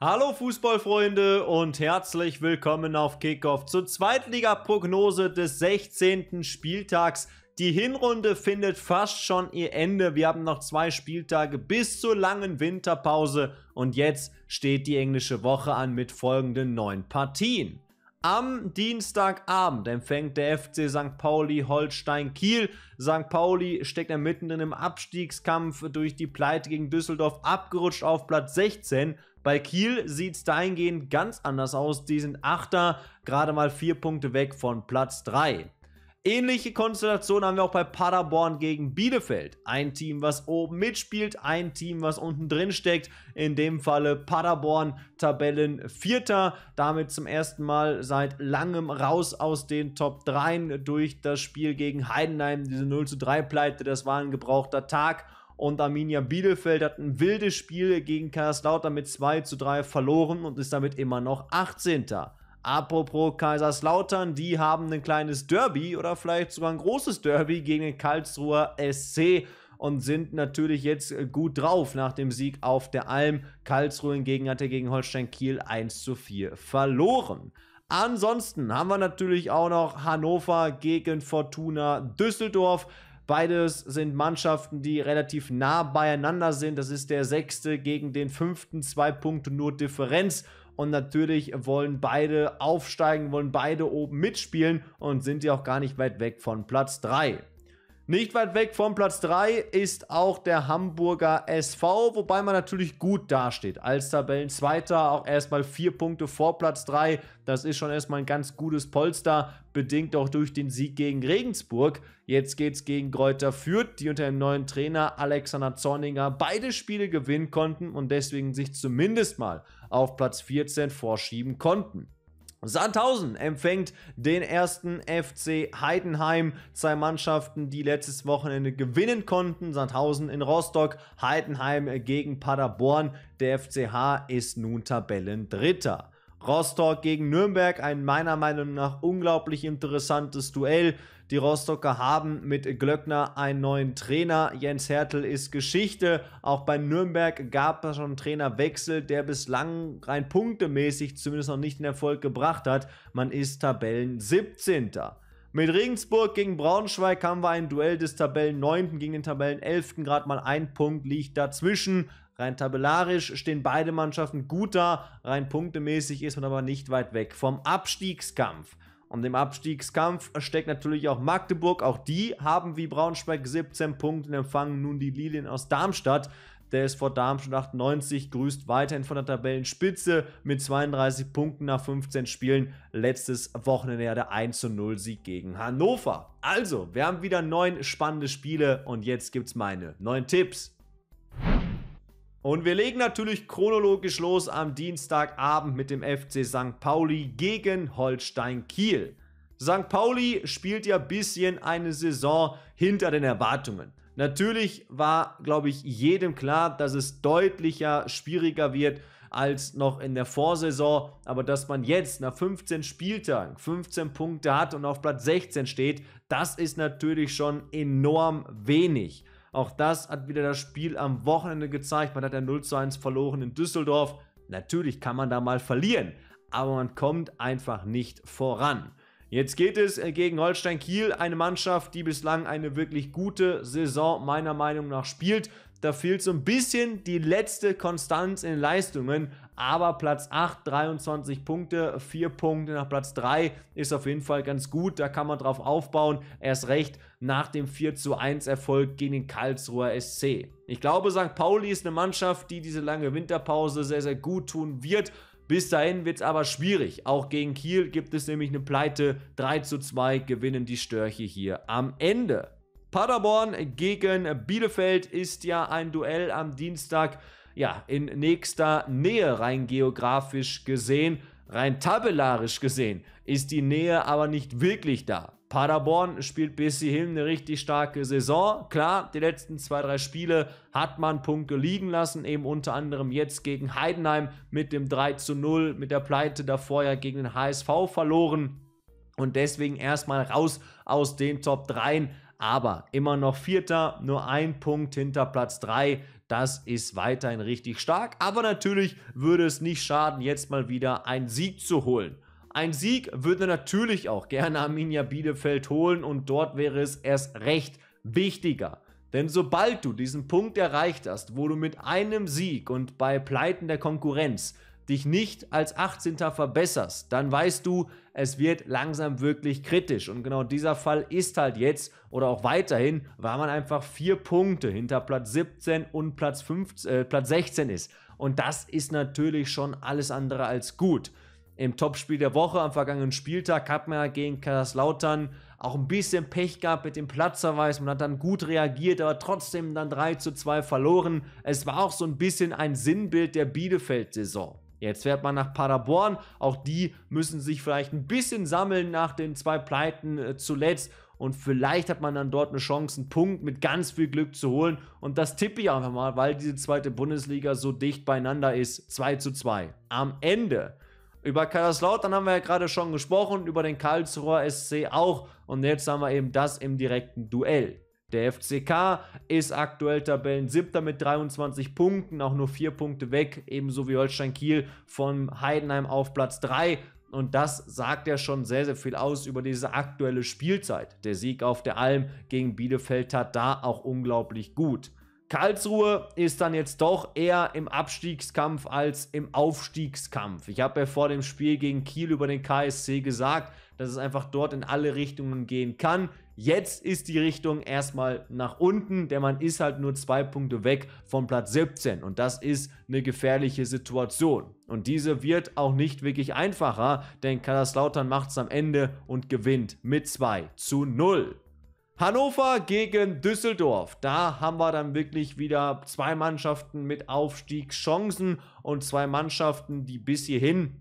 Hallo Fußballfreunde und herzlich willkommen auf Kickoff zur Zweitliga-Prognose des 16. Spieltags. Die Hinrunde findet fast schon ihr Ende. Wir haben noch zwei Spieltage bis zur langen Winterpause und jetzt steht die englische Woche an mit folgenden neun Partien. Am Dienstagabend empfängt der FC St. Pauli Holstein Kiel. St. Pauli steckt mitten in einem Abstiegskampf durch die Pleite gegen Düsseldorf abgerutscht auf Platz 16. Bei Kiel sieht es dahingehend ganz anders aus. Die sind Achter, gerade mal vier Punkte weg von Platz 3. Ähnliche Konstellation haben wir auch bei Paderborn gegen Bielefeld. Ein Team, was oben mitspielt, ein Team, was unten drin steckt. In dem Falle Paderborn, Tabellenvierter. Damit zum ersten Mal seit langem raus aus den Top 3 durch das Spiel gegen Heidenheim. Diese 0 zu 3 Pleite, das war ein gebrauchter Tag und Arminia Bielefeld hat ein wildes Spiel gegen Kaiserslautern mit 2 zu 3 verloren und ist damit immer noch 18. Apropos Kaiserslautern, die haben ein kleines Derby oder vielleicht sogar ein großes Derby gegen den Karlsruher SC und sind natürlich jetzt gut drauf nach dem Sieg auf der Alm. Karlsruhe hingegen hat er gegen Holstein Kiel 1 zu 4 verloren. Ansonsten haben wir natürlich auch noch Hannover gegen Fortuna Düsseldorf. Beides sind Mannschaften, die relativ nah beieinander sind. Das ist der sechste gegen den fünften, zwei Punkte nur Differenz. Und natürlich wollen beide aufsteigen, wollen beide oben mitspielen und sind ja auch gar nicht weit weg von Platz 3. Nicht weit weg vom Platz 3 ist auch der Hamburger SV, wobei man natürlich gut dasteht. Als Tabellenzweiter auch erstmal vier Punkte vor Platz 3. Das ist schon erstmal ein ganz gutes Polster, bedingt auch durch den Sieg gegen Regensburg. Jetzt geht's gegen Greuther Fürth, die unter dem neuen Trainer Alexander Zorninger beide Spiele gewinnen konnten und deswegen sich zumindest mal auf Platz 14 vorschieben konnten. Sandhausen empfängt den ersten FC Heidenheim. Zwei Mannschaften, die letztes Wochenende gewinnen konnten. Sandhausen in Rostock, Heidenheim gegen Paderborn. Der FCH ist nun Tabellendritter. Rostock gegen Nürnberg, ein meiner Meinung nach unglaublich interessantes Duell. Die Rostocker haben mit Glöckner einen neuen Trainer. Jens Hertel ist Geschichte. Auch bei Nürnberg gab es schon einen Trainerwechsel, der bislang rein punktemäßig zumindest noch nicht den Erfolg gebracht hat. Man ist Tabellen 17. Mit Regensburg gegen Braunschweig haben wir ein Duell des Tabellen 9. gegen den Tabellen 11. Gerade mal ein Punkt liegt dazwischen. Rein tabellarisch stehen beide Mannschaften gut da, rein punktemäßig ist man aber nicht weit weg vom Abstiegskampf. Und im Abstiegskampf steckt natürlich auch Magdeburg. Auch die haben wie Braunschweig 17 Punkte und empfangen nun die Lilien aus Darmstadt. Der ist vor Darmstadt 98 grüßt weiterhin von der Tabellenspitze mit 32 Punkten nach 15 Spielen. Letztes Wochenende ja der 0 Sieg gegen Hannover. Also, wir haben wieder neun spannende Spiele und jetzt gibt's meine neun Tipps. Und wir legen natürlich chronologisch los am Dienstagabend mit dem FC St. Pauli gegen Holstein Kiel. St. Pauli spielt ja ein bisschen eine Saison hinter den Erwartungen. Natürlich war, glaube ich, jedem klar, dass es deutlicher schwieriger wird als noch in der Vorsaison, aber dass man jetzt nach 15 Spieltagen 15 Punkte hat und auf Platz 16 steht, das ist natürlich schon enorm wenig. Auch das hat wieder das Spiel am Wochenende gezeigt. Man hat ja 0 zu 1 verloren in Düsseldorf. Natürlich kann man da mal verlieren, aber man kommt einfach nicht voran. Jetzt geht es äh, gegen Holstein Kiel, eine Mannschaft, die bislang eine wirklich gute Saison meiner Meinung nach spielt. Da fehlt so ein bisschen die letzte Konstanz in Leistungen, aber Platz 8, 23 Punkte, 4 Punkte nach Platz 3 ist auf jeden Fall ganz gut, da kann man drauf aufbauen, erst recht nach dem 4 zu 1 Erfolg gegen den Karlsruher SC. Ich glaube, St. Pauli ist eine Mannschaft, die diese lange Winterpause sehr, sehr gut tun wird. Bis dahin wird es aber schwierig. Auch gegen Kiel gibt es nämlich eine Pleite. 3 zu 2 gewinnen die Störche hier am Ende. Paderborn gegen Bielefeld ist ja ein Duell am Dienstag. Ja, in nächster Nähe rein geografisch gesehen, rein tabellarisch gesehen, ist die Nähe aber nicht wirklich da. Paderborn spielt bis hierhin eine richtig starke Saison. Klar, die letzten zwei, drei Spiele hat man Punkte liegen lassen, eben unter anderem jetzt gegen Heidenheim mit dem 3 zu 0, mit der Pleite davor ja gegen den HSV verloren. Und deswegen erstmal raus aus den Top 3. Aber immer noch Vierter, nur ein Punkt hinter Platz 3. Das ist weiterhin richtig stark. Aber natürlich würde es nicht schaden, jetzt mal wieder einen Sieg zu holen. Ein Sieg würde natürlich auch gerne Arminia Bielefeld holen und dort wäre es erst recht wichtiger. Denn sobald du diesen Punkt erreicht hast, wo du mit einem Sieg und bei Pleiten der Konkurrenz dich nicht als 18. verbesserst, dann weißt du, es wird langsam wirklich kritisch. Und genau dieser Fall ist halt jetzt oder auch weiterhin, weil man einfach vier Punkte hinter Platz 17 und Platz, 15, äh, Platz 16 ist. Und das ist natürlich schon alles andere als gut im Topspiel der Woche am vergangenen Spieltag hat man ja gegen Kaiserslautern auch ein bisschen Pech gehabt mit dem Platzverweis. Man hat dann gut reagiert, aber trotzdem dann 3 zu 2 verloren. Es war auch so ein bisschen ein Sinnbild der Bielefeld-Saison. Jetzt fährt man nach Paderborn. Auch die müssen sich vielleicht ein bisschen sammeln nach den zwei Pleiten äh, zuletzt. Und vielleicht hat man dann dort eine Chance, einen Punkt mit ganz viel Glück zu holen. Und das tippe ich einfach mal, weil diese zweite Bundesliga so dicht beieinander ist. 2 zu 2. Am Ende über Kaiserslautern haben wir ja gerade schon gesprochen, über den Karlsruher SC auch und jetzt haben wir eben das im direkten Duell. Der FCK ist aktuell Tabellen-Siebter mit 23 Punkten, auch nur 4 Punkte weg, ebenso wie Holstein Kiel von Heidenheim auf Platz 3. Und das sagt ja schon sehr, sehr viel aus über diese aktuelle Spielzeit. Der Sieg auf der Alm gegen Bielefeld tat da auch unglaublich gut. Karlsruhe ist dann jetzt doch eher im Abstiegskampf als im Aufstiegskampf. Ich habe ja vor dem Spiel gegen Kiel über den KSC gesagt, dass es einfach dort in alle Richtungen gehen kann. Jetzt ist die Richtung erstmal nach unten, denn man ist halt nur zwei Punkte weg vom Platz 17 und das ist eine gefährliche Situation. Und diese wird auch nicht wirklich einfacher, denn Kaiserslautern macht es am Ende und gewinnt mit 2 zu 0. Hannover gegen Düsseldorf. Da haben wir dann wirklich wieder zwei Mannschaften mit Aufstiegschancen und zwei Mannschaften, die bis hierhin,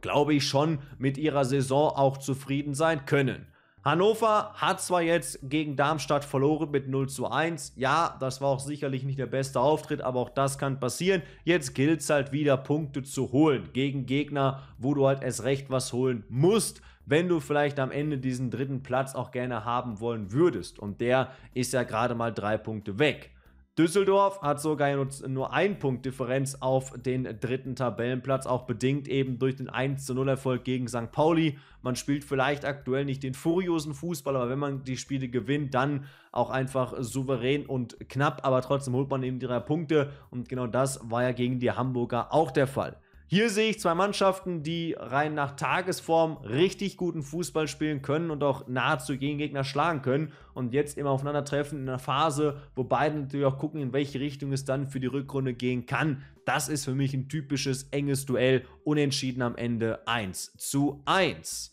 glaube ich, schon mit ihrer Saison auch zufrieden sein können. Hannover hat zwar jetzt gegen Darmstadt verloren mit 0 zu 1. Ja, das war auch sicherlich nicht der beste Auftritt, aber auch das kann passieren. Jetzt gilt es halt wieder, Punkte zu holen gegen Gegner, wo du halt erst recht was holen musst wenn du vielleicht am Ende diesen dritten Platz auch gerne haben wollen würdest. Und der ist ja gerade mal drei Punkte weg. Düsseldorf hat sogar nur, ein Punkt Differenz auf den dritten Tabellenplatz, auch bedingt eben durch den 1 0 Erfolg gegen St. Pauli. Man spielt vielleicht aktuell nicht den furiosen Fußball, aber wenn man die Spiele gewinnt, dann auch einfach souverän und knapp, aber trotzdem holt man eben die drei Punkte und genau das war ja gegen die Hamburger auch der Fall. Hier sehe ich zwei Mannschaften, die rein nach Tagesform richtig guten Fußball spielen können und auch nahezu jeden Gegner schlagen können und jetzt immer aufeinandertreffen in einer Phase, wo beide natürlich auch gucken, in welche Richtung es dann für die Rückrunde gehen kann. Das ist für mich ein typisches enges Duell, unentschieden am Ende 1 zu 1.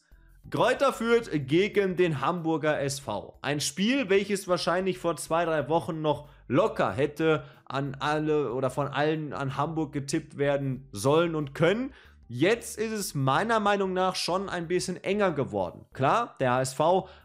Kräuter führt gegen den Hamburger SV. Ein Spiel, welches wahrscheinlich vor zwei, drei Wochen noch locker hätte an alle oder von allen an Hamburg getippt werden sollen und können. Jetzt ist es meiner Meinung nach schon ein bisschen enger geworden. Klar, der HSV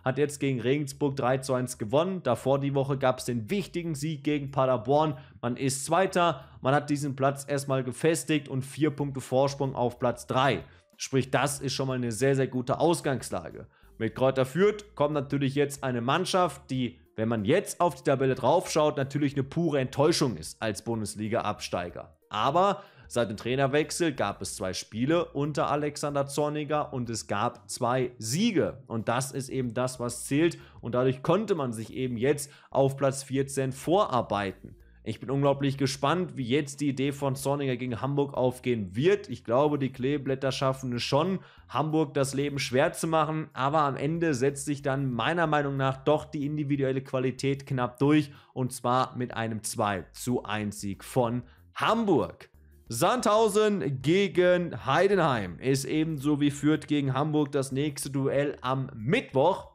hat jetzt gegen Regensburg 3 zu 1 gewonnen. Davor die Woche gab es den wichtigen Sieg gegen Paderborn. Man ist Zweiter, man hat diesen Platz erstmal gefestigt und vier Punkte Vorsprung auf Platz 3. Sprich, das ist schon mal eine sehr, sehr gute Ausgangslage. Mit Kräuter Fürth kommt natürlich jetzt eine Mannschaft, die, wenn man jetzt auf die Tabelle draufschaut, natürlich eine pure Enttäuschung ist als Bundesliga-Absteiger. Aber seit dem Trainerwechsel gab es zwei Spiele unter Alexander Zorniger und es gab zwei Siege. Und das ist eben das, was zählt. Und dadurch konnte man sich eben jetzt auf Platz 14 vorarbeiten. Ich bin unglaublich gespannt, wie jetzt die Idee von Zorniger gegen Hamburg aufgehen wird. Ich glaube, die Kleeblätter schaffen es schon, Hamburg das Leben schwer zu machen, aber am Ende setzt sich dann meiner Meinung nach doch die individuelle Qualität knapp durch und zwar mit einem 2 zu 1 Sieg von Hamburg. Sandhausen gegen Heidenheim ist ebenso wie Fürth gegen Hamburg das nächste Duell am Mittwoch.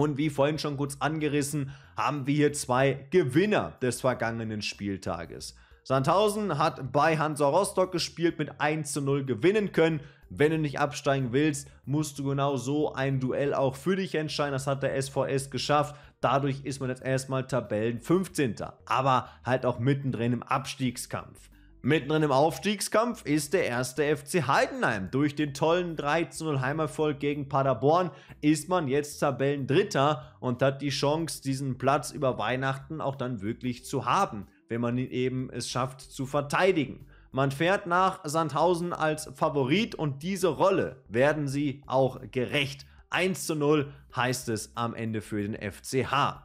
Und wie vorhin schon kurz angerissen, haben wir hier zwei Gewinner des vergangenen Spieltages. Sandhausen hat bei Hansa Rostock gespielt, mit 1 zu 0 gewinnen können. Wenn du nicht absteigen willst, musst du genau so ein Duell auch für dich entscheiden. Das hat der SVS geschafft. Dadurch ist man jetzt erstmal Tabellen 15. Aber halt auch mittendrin im Abstiegskampf. Mittendrin im Aufstiegskampf ist der erste FC Heidenheim. Durch den tollen 3-0 Heimerfolg gegen Paderborn ist man jetzt Tabellendritter und hat die Chance, diesen Platz über Weihnachten auch dann wirklich zu haben, wenn man ihn eben es schafft zu verteidigen. Man fährt nach Sandhausen als Favorit und diese Rolle werden sie auch gerecht. 1 zu 0 heißt es am Ende für den FCH.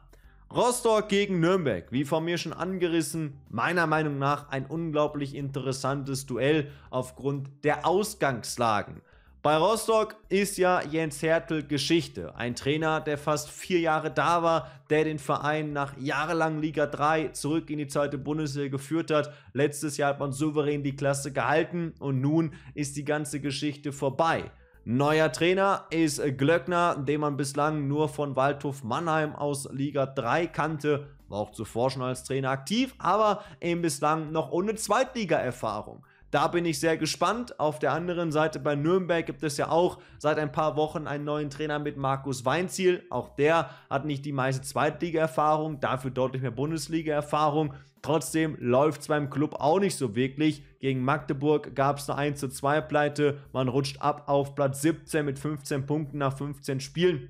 Rostock gegen Nürnberg, wie von mir schon angerissen, meiner Meinung nach ein unglaublich interessantes Duell aufgrund der Ausgangslagen. Bei Rostock ist ja Jens Hertel Geschichte. Ein Trainer, der fast vier Jahre da war, der den Verein nach jahrelang Liga 3 zurück in die zweite Bundesliga geführt hat. Letztes Jahr hat man souverän die Klasse gehalten und nun ist die ganze Geschichte vorbei. Neuer Trainer ist Glöckner, den man bislang nur von Waldhof Mannheim aus Liga 3 kannte, war auch zuvor schon als Trainer aktiv, aber eben bislang noch ohne Zweitliga-Erfahrung. Da bin ich sehr gespannt. Auf der anderen Seite bei Nürnberg gibt es ja auch seit ein paar Wochen einen neuen Trainer mit Markus Weinziel. Auch der hat nicht die meiste Zweitliga-Erfahrung, dafür deutlich mehr Bundesliga-Erfahrung. Trotzdem läuft es beim Club auch nicht so wirklich. Gegen Magdeburg gab es eine 1 zu 2 Pleite. Man rutscht ab auf Platz 17 mit 15 Punkten nach 15 Spielen.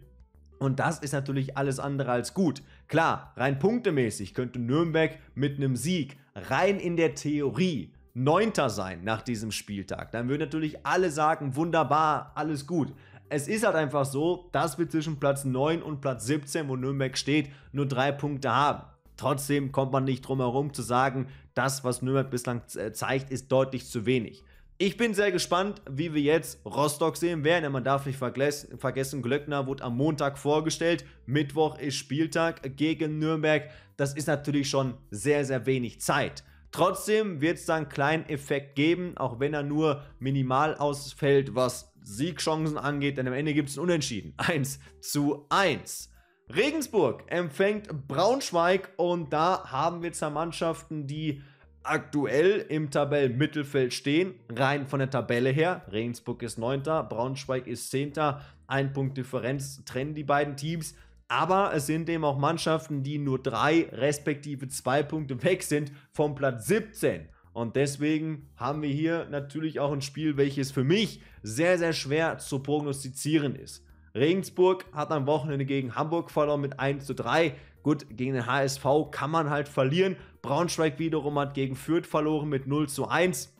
Und das ist natürlich alles andere als gut. Klar, rein punktemäßig könnte Nürnberg mit einem Sieg rein in der Theorie Neunter sein nach diesem Spieltag, dann würden natürlich alle sagen, wunderbar, alles gut. Es ist halt einfach so, dass wir zwischen Platz 9 und Platz 17, wo Nürnberg steht, nur drei Punkte haben. Trotzdem kommt man nicht drum herum zu sagen, das, was Nürnberg bislang äh, zeigt, ist deutlich zu wenig. Ich bin sehr gespannt, wie wir jetzt Rostock sehen werden. Denn man darf nicht vergessen, Glöckner wurde am Montag vorgestellt. Mittwoch ist Spieltag gegen Nürnberg. Das ist natürlich schon sehr, sehr wenig Zeit. Trotzdem wird es dann einen kleinen Effekt geben, auch wenn er nur minimal ausfällt, was Siegchancen angeht, denn am Ende gibt es ein Unentschieden. 1 zu 1. Regensburg empfängt Braunschweig und da haben wir zwei Mannschaften, die aktuell im Tabellenmittelfeld stehen, rein von der Tabelle her. Regensburg ist 9., Braunschweig ist 10., ein Punkt Differenz trennen die beiden Teams. Aber es sind eben auch Mannschaften, die nur drei respektive zwei Punkte weg sind vom Platz 17. Und deswegen haben wir hier natürlich auch ein Spiel, welches für mich sehr, sehr schwer zu prognostizieren ist. Regensburg hat am Wochenende gegen Hamburg verloren mit 1 zu 3. Gut, gegen den HSV kann man halt verlieren. Braunschweig wiederum hat gegen Fürth verloren mit 0 zu 1.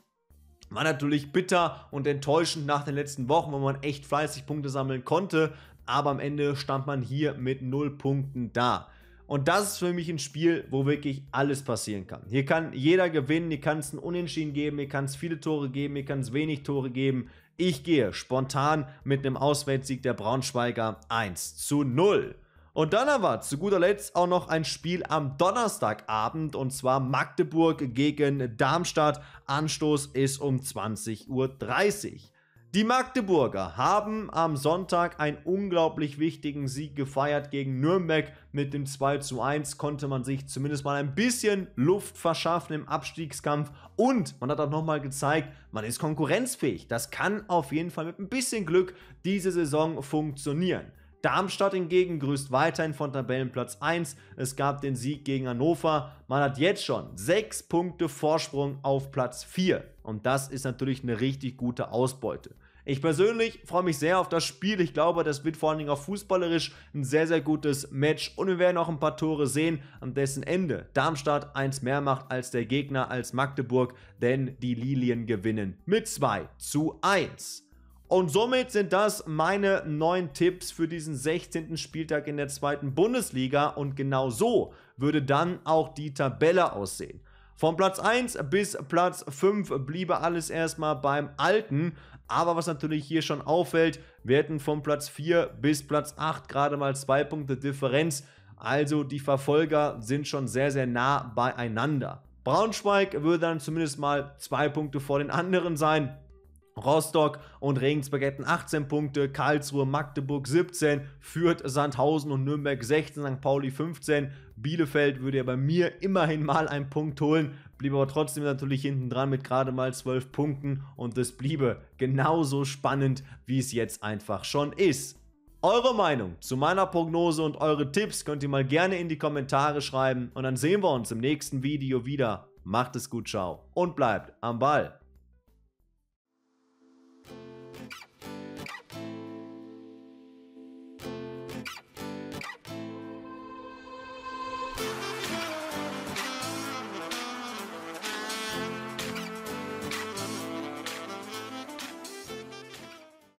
War natürlich bitter und enttäuschend nach den letzten Wochen, wo man echt fleißig Punkte sammeln konnte aber am Ende stand man hier mit 0 Punkten da. Und das ist für mich ein Spiel, wo wirklich alles passieren kann. Hier kann jeder gewinnen, hier kann es ein Unentschieden geben, hier kann es viele Tore geben, hier kann es wenig Tore geben. Ich gehe spontan mit einem Auswärtssieg der Braunschweiger 1 zu 0. Und dann aber zu guter Letzt auch noch ein Spiel am Donnerstagabend und zwar Magdeburg gegen Darmstadt. Anstoß ist um 20.30 Uhr. Die Magdeburger haben am Sonntag einen unglaublich wichtigen Sieg gefeiert gegen Nürnberg. Mit dem 2 zu 1 konnte man sich zumindest mal ein bisschen Luft verschaffen im Abstiegskampf und man hat auch nochmal gezeigt, man ist konkurrenzfähig. Das kann auf jeden Fall mit ein bisschen Glück diese Saison funktionieren. Darmstadt hingegen grüßt weiterhin von Tabellenplatz 1. Es gab den Sieg gegen Hannover. Man hat jetzt schon 6 Punkte Vorsprung auf Platz 4. Und das ist natürlich eine richtig gute Ausbeute. Ich persönlich freue mich sehr auf das Spiel. Ich glaube, das wird vor allen Dingen auch fußballerisch ein sehr, sehr gutes Match. Und wir werden auch ein paar Tore sehen, an dessen Ende Darmstadt eins mehr macht als der Gegner, als Magdeburg. Denn die Lilien gewinnen mit 2 zu 1. Und somit sind das meine neun Tipps für diesen 16. Spieltag in der zweiten Bundesliga. Und genau so würde dann auch die Tabelle aussehen. Von Platz 1 bis Platz 5 bliebe alles erstmal beim Alten, aber was natürlich hier schon auffällt, wir hätten von Platz 4 bis Platz 8 gerade mal zwei Punkte Differenz. Also die Verfolger sind schon sehr, sehr nah beieinander. Braunschweig würde dann zumindest mal zwei Punkte vor den anderen sein. Rostock und Regensburg hätten 18 Punkte, Karlsruhe, Magdeburg 17, Fürth, Sandhausen und Nürnberg 16, St. Pauli 15. Bielefeld würde ja bei mir immerhin mal einen Punkt holen, blieb aber trotzdem natürlich hinten dran mit gerade mal 12 Punkten und es bliebe genauso spannend, wie es jetzt einfach schon ist. Eure Meinung zu meiner Prognose und eure Tipps könnt ihr mal gerne in die Kommentare schreiben und dann sehen wir uns im nächsten Video wieder. Macht es gut, ciao und bleibt am Ball.